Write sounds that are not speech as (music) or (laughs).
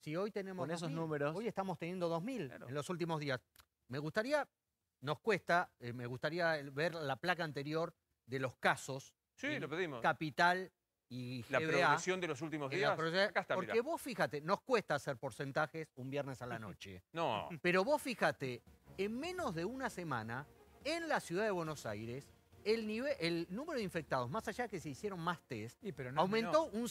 Si hoy tenemos. Con esos números. Hoy estamos teniendo 2.000 en los últimos días. Me gustaría, nos cuesta, eh, me gustaría ver la placa anterior de los casos. Sí, lo pedimos. Capital y GBA, La progresión de los últimos días. porque vos fíjate, nos cuesta hacer porcentajes un viernes a la (laughs) noche. no. Pero vos fíjate, en menos de una semana, en la ciudad de Buenos Aires, el, nivel, el número de infectados, más allá de que se hicieron más test, aumentó un